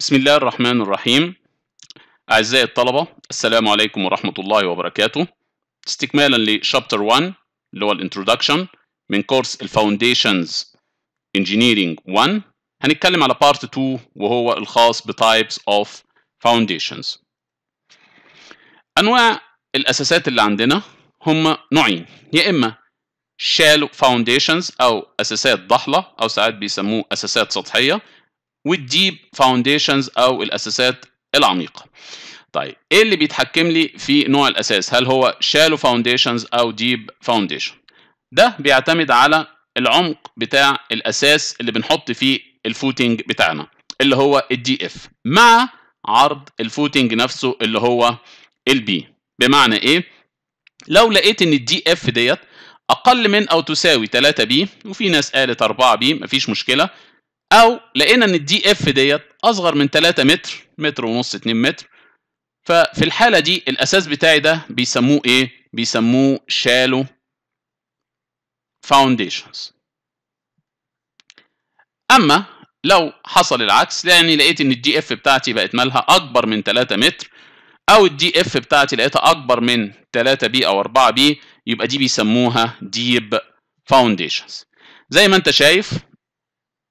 بسم الله الرحمن الرحيم أعزائي الطلبة السلام عليكم ورحمة الله وبركاته استكمالا لشابتر 1 اللي هو الانترودكشن من كورس الفاونديشنز انجينيرينج 1 هنتكلم على بارت 2 وهو الخاص بتايبس اوف فاونديشنز أنواع الأساسات اللي عندنا هم نوعين يا إما shallow foundations أو أساسات ضحلة أو ساعات بيسموه أساسات سطحية والديب فاونديشنز او الاساسات العميقه طيب ايه اللي بيتحكم لي في نوع الاساس هل هو شالو فاونديشنز او ديب فاونديشن ده بيعتمد على العمق بتاع الاساس اللي بنحط فيه الفوتنج بتاعنا اللي هو الدي اف مع عرض الفوتنج نفسه اللي هو البي بمعنى ايه لو لقيت ان الدي اف ديت اقل من او تساوي 3 بي وفي ناس قالت 4 بي مفيش مشكله او لقينا ان الدي اف ديت اصغر من 3 متر متر ونص 2 متر ففي الحاله دي الاساس بتاعي ده بيسموه ايه بيسموه شالو فاونديشنز اما لو حصل العكس يعني لقيت ان الدي اف بتاعتي بقت مالها اكبر من 3 متر او الدي اف بتاعتي لقيتها اكبر من 3 بي او 4 بي يبقى دي بيسموها ديب فاونديشنز زي ما انت شايف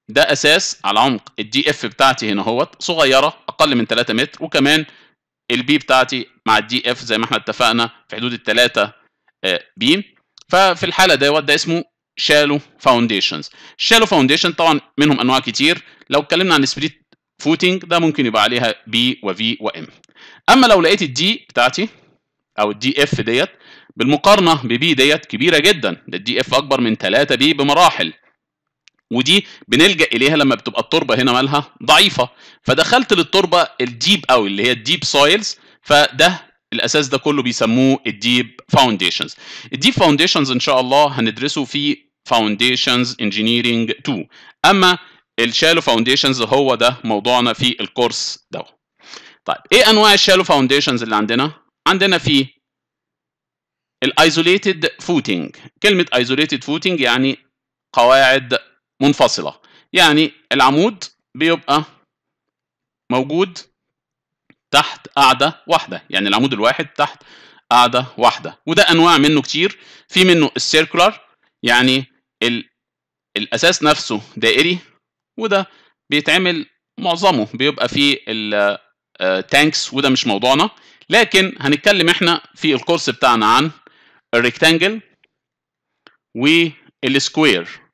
ده اساس على عمق الدي اف بتاعتي هنا اهوت صغيره اقل من 3 متر وكمان البي بتاعتي مع الدي اف زي ما احنا اتفقنا في حدود ال 3 آه، بي ففي الحاله دوت ده اسمه شالو فاونديشنز الشالو فاونديشن طبعا منهم انواع كتير لو اتكلمنا عن سبريت فوتنج ده ممكن يبقى عليها بي وفي وام اما لو لقيت الدي بتاعتي او الدي اف ديت بالمقارنه ببي ديت كبيره جدا ده الدي اف اكبر من 3 بي بمراحل ودي بنلجا اليها لما بتبقى التربه هنا مالها ضعيفه فدخلت للتربه الديب قوي اللي هي الديب سويلز فده الاساس ده كله بيسموه الديب فاونديشنز الديب فاونديشنز ان شاء الله هندرسه في فاونديشنز انجينيرنج 2 اما الشالو فاونديشنز هو ده موضوعنا في الكورس ده طيب ايه انواع الشالو فاونديشنز اللي عندنا عندنا في الايزوليتد فوتنج كلمه ايزوليتد فوتنج يعني قواعد منفصلة يعني العمود بيبقى موجود تحت قاعدة واحدة يعني العمود الواحد تحت قاعدة واحدة وده أنواع منه كتير في منه السيركولار يعني ال... الأساس نفسه دائري وده بيتعمل معظمه بيبقى فيه التانكس آه، وده مش موضوعنا لكن هنتكلم احنا في الكورس بتاعنا عن الريكتانجل والسكوير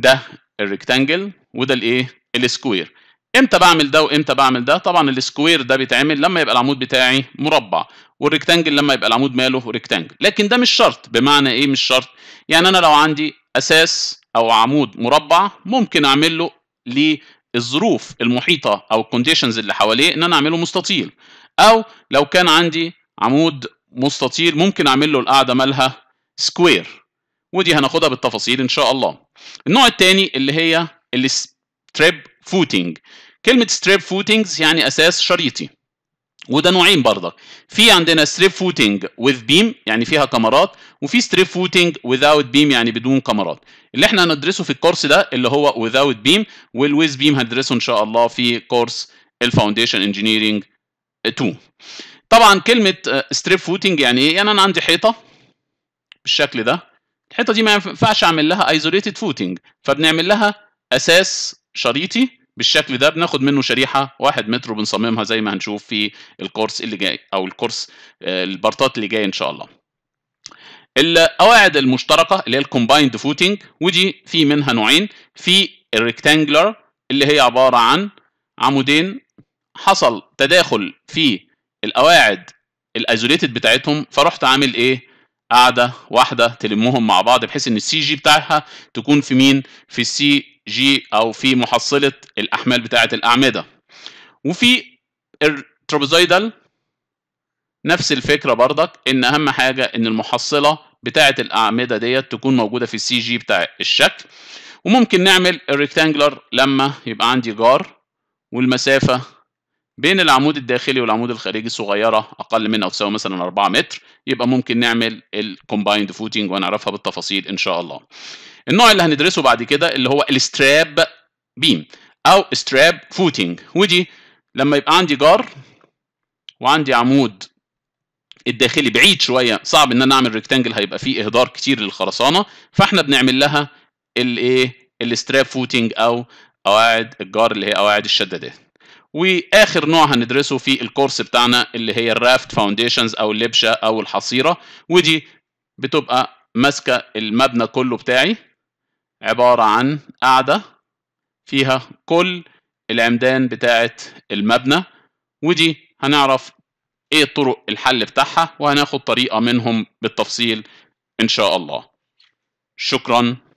ده الريكتانجل وده الايه السكوير امتى بعمل ده وامتى بعمل ده طبعا السكوير ده بيتعمل لما يبقى العمود بتاعي مربع والريكتانجل لما يبقى العمود ماله ريكتانجل لكن ده مش شرط بمعنى ايه مش شرط يعني انا لو عندي اساس او عمود مربع ممكن اعمل له للظروف المحيطه او الكونديشنز اللي حواليه ان انا اعمله مستطيل او لو كان عندي عمود مستطيل ممكن اعمل له القاعده مالها سكوير ودي هناخدها بالتفاصيل ان شاء الله النوع الثاني اللي هي الستريب فوتنج كلمه ستريب فوتنجز يعني اساس شريطي وده نوعين برضك في عندنا ستريب فوتنج وذ بيم يعني فيها كاميرات وفي ستريب فوتنج وذاوت بيم يعني بدون كاميرات اللي احنا هندرسه في الكورس ده اللي هو وذاوت بيم والويز بيم هندرسه ان شاء الله في كورس الفاونديشن انجينيرنج 2 طبعا كلمه ستريب آه، فوتنج يعني ايه يعني انا عندي حيطه بالشكل ده الحته دي ما ينفعش اعمل لها ايزوليتد فوتنج فبنعمل لها اساس شريطي بالشكل ده بناخد منه شريحه 1 متر وبنصممها زي ما هنشوف في الكورس اللي جاي او الكورس آه، البارتات اللي جايه ان شاء الله القواعد المشتركه اللي هي الكومبايند فوتنج ودي في منها نوعين في الريكتانجلر اللي هي عباره عن عمودين حصل تداخل في القواعد الايزوليتد بتاعتهم فرحت عامل ايه قاعده واحده تلمهم مع بعض بحيث ان السي جي بتاعها تكون في مين في السي جي او في محصله الاحمال بتاعه الاعمده وفي الترابيزويدال نفس الفكره بردك ان اهم حاجه ان المحصله بتاعه الاعمده ديت تكون موجوده في السي جي بتاع الشكل وممكن نعمل الريكتانجلر لما يبقى عندي جار والمسافه بين العمود الداخلي والعمود الخارجي صغيرة أقل من أو تساوي مثلا 4 متر يبقى ممكن نعمل الكومبايند فوتنج ونعرفها بالتفاصيل إن شاء الله. النوع اللي هندرسه بعد كده اللي هو الستراب بيم أو ستراب فوتنج ودي لما يبقى عندي جار وعندي عمود الداخلي بعيد شوية صعب إن أنا أعمل ريكتانجل هيبقى فيه إهدار كتير للخرسانة فإحنا بنعمل لها الإيه الستراب فوتنج أو قواعد الجار اللي هي قواعد الشدادات. واخر نوع هندرسه في الكورس بتاعنا اللي هي الرافت فاونديشنز او اللبشه او الحصيره ودي بتبقى ماسكه المبنى كله بتاعي عباره عن قاعده فيها كل العمدان بتاعه المبنى ودي هنعرف ايه طرق الحل بتاعها وهناخد طريقه منهم بالتفصيل ان شاء الله شكرا